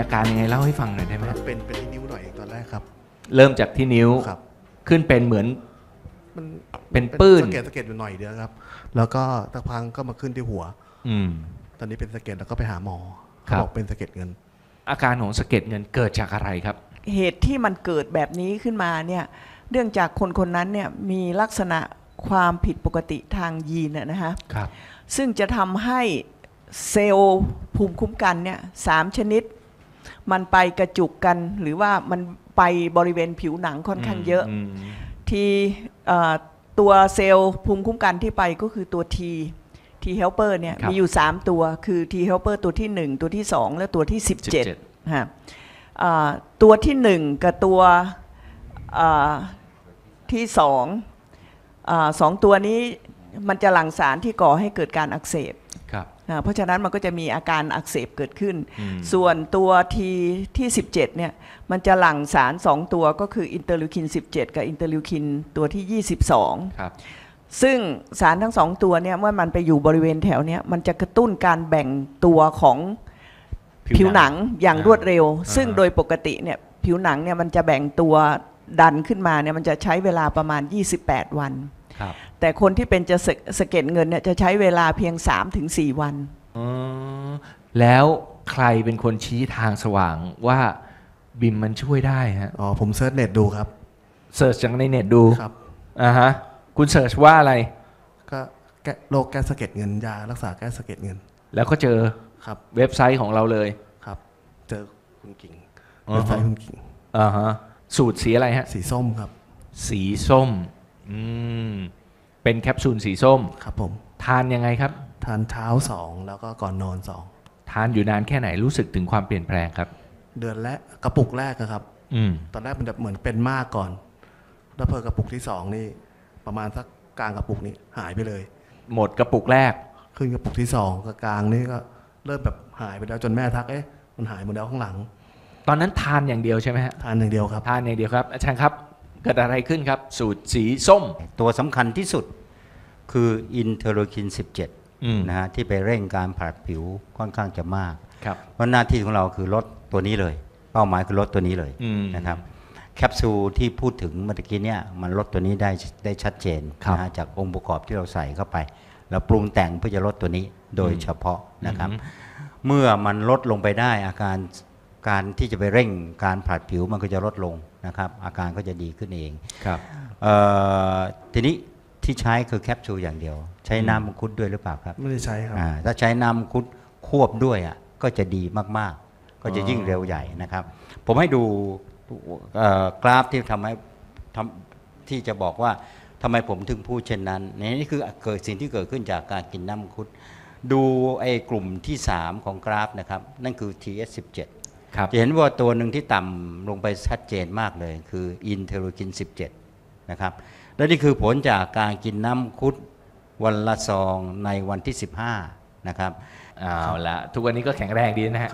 อาการยังไงเล่าให้ฟังหน่อยได้ไหมเป็นเป็นที่นิ้วหน่อยตอนแรกครับ เริ่มจากที่นิ้ว ครับ ขึ้นเป็นเหมือน มัน เป็นปื้นสะเก็ดสะเก็ดอยู่หน่อยเดียวครับ แล้วก็ตะพังก็มาขึ้นที่หัว อืม ตอนนี้เป็นสะเก็ดแล้วก็ไปหาหมอครับบอกเป็นสะเก็ดเงิน อาการของสะเก็ดเงินเกิดจากอะไรครับ เหตุที่มันเกิดแบบนี้ขึ้นมาเนี่ยเรื่องจากคนคนนั้นเนี่ยมีลักษณะความผิดปกติทางยีนนะฮะครับ ซึ่งจะทำให้เซลล์ภูมิคุ้มกันเนี่ยสามชนิดมันไปกระจุกกันหรือว่า มันไปบริเวณผิวหนังค่อนข้างเยอะทีตัวเซลล์ภูมิคุ้มกันที่ไปก็คือตัว T T helper เนี่ยมีอยู่ 3 ตัวคือ T helper ตัวที่ 1 ตัวที่ 2 และตัวที่ 17ฮะตัวที่ 1 กับตัวที่2สองตัวนี้มันจะหลั่งสารที่ก่อให้เกิดการอักเสบเพราะฉะนั้นมันก็จะมีอาการอักเสบเกิดขึ้น ส่วนตัวทีที่ 17 เนี่ย มันจะหลั่งสาร 2 ตัวก็คืออินเตอร์ลิวคิน 17 กับอินเตอร์ลิวคินตัวที่ 22 ครับ ซึ่งสารทั้งสองตัวเนี่ย เมื่อมันไปอยู่บริเวณแถวเนี้ยมันจะกระตุ้นการแบ่งตัวของผิวหนังอย่างรวดเร็ว ซึ่งโดยปกติเนี่ยผิวหนังเนี่ยมันจะแบ่งตัวดันขึ้นมาเนี่ยมันจะใช้เวลาประมาณ 28 วันแต่คนที่เป็นจะสะสเก็ดเงินเนี่ยจะใช้เวลาเพียง 3-4 วันออแล้วใครเป็นคนชี้ทางสว่างว่าบิมมันช่วยได้ฮะอ๋อผมเซิร์ชเน็ตดูครับเซิร์ชจากในเน็ตดูครับอ่าฮะคุณเซิร์ชว่าอะไร ก็โรคแก้สะเก็ดเงินยา รักษาแก้สะเก็ดเงิน แล้วก็เจอครับเว็บไซต์ของเราเลยครับเจอคุณกิ่งเว็บไซต์คุณกิ่งอ่าฮะสูตรสีอะไรฮะ สีส้มครับ สีส้มอืมเป็นแคปซูลสีส้มครับผม ทานยังไงครับ ทานเท้าสองแล้วก็ก่อนนอนสองทานอยู่นานแค่ไหนรู้สึกถึงความเปลี่ยนแปลงครับ เดือนแรกกระปุกแรกนะครับ อืม ตอนแรกมันจะเหมือนเป็นมากก่อน แล้วเพอกระปุกที่สองนี่ประมาณสักกลางกระปุกนี้ หายไปเลย หมดกระปุกแรก ขึ้นกระปุกที่สองกับกลางนี่ก็ เริ่มแบบหายไปแล้วจนแม่ทักเอ๊ะมันหายหมดแล้วข้างหลัง ตอนนั้นทานอย่างเดียวใช่ไหมฮะทานอย่างเดียวครับทานอย่างเดียวครับอาจารย์ครับเกิดอะไรขึ้นครับ สูตรสีส้ม ตัวสำคัญที่สุดคืออินเทอร์โลคิน 17 นะฮะที่ไปเร่งการผลัดผิวค่อนข้างจะมากเพราะหน้าที่ของเราคือลดตัวนี้เลย เป้าหมายคือลดตัวนี้เลยนะครับ แคปซูลที่พูดถึงเมื่อกี้เนี่ยมันลดตัวนี้ได้ได้ชัดเจนนะฮะจากองค์ประกอบที่เราใส่เข้าไป แล้วปรุงแต่งเพื่อจะลดตัวนี้โดยเฉพาะนะครับ เมื่อมันลดลงไปได้อาการการที่จะไปเร่งการผลัดผิวมันก็จะลดลงนะครับ อาการก็จะดีขึ้นเอง ครับทีนี้ที่ใช้คือแคปซูลอย่างเดียว ใช้น้ำมังคุดด้วยหรือเปล่าครับ ไม่ได้ใช้ครับถ้าใช้น้ำมังคุดควบด้วยอ่ะก็จะดีมากๆ ก็จะยิ่งเร็วใหญ่นะครับ ผมให้ดูกราฟที่ทำให้ทำที่จะบอกว่าทำไมผมถึงพูดเช่นนั้นนี่คือเกิดสิ่งที่เกิดขึ้นจากการกินน้ำมังคุดดูไอ้กลุ่มที่ 3 ของกราฟนะครับนั่นคือ TS17 จะเห็นว่าตัวหนึ่งที่ต่ำลงไปชัดเจนมากเลย คืออินเทอร์กิน 17 นะครับ และนี่คือผลจากการกินน้ำคุดวันละซองในวันที่ 15 นะครับอ้าละทุกวันนี้ก็แข็งแรงดีนะฮะ